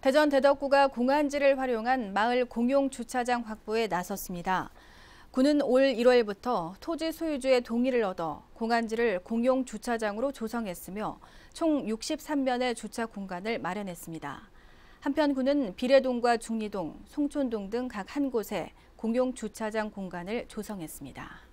대전 대덕구가 공안지를 활용한 마을 공용 주차장 확보에 나섰습니다. 구는 올 1월부터 토지 소유주의 동의를 얻어 공안지를 공용 주차장으로 조성했으며 총 63면의 주차 공간을 마련했습니다. 한편 구는 비례동과 중리동, 송촌동 등 각 한 곳에 공용 주차장 공간을 조성했습니다.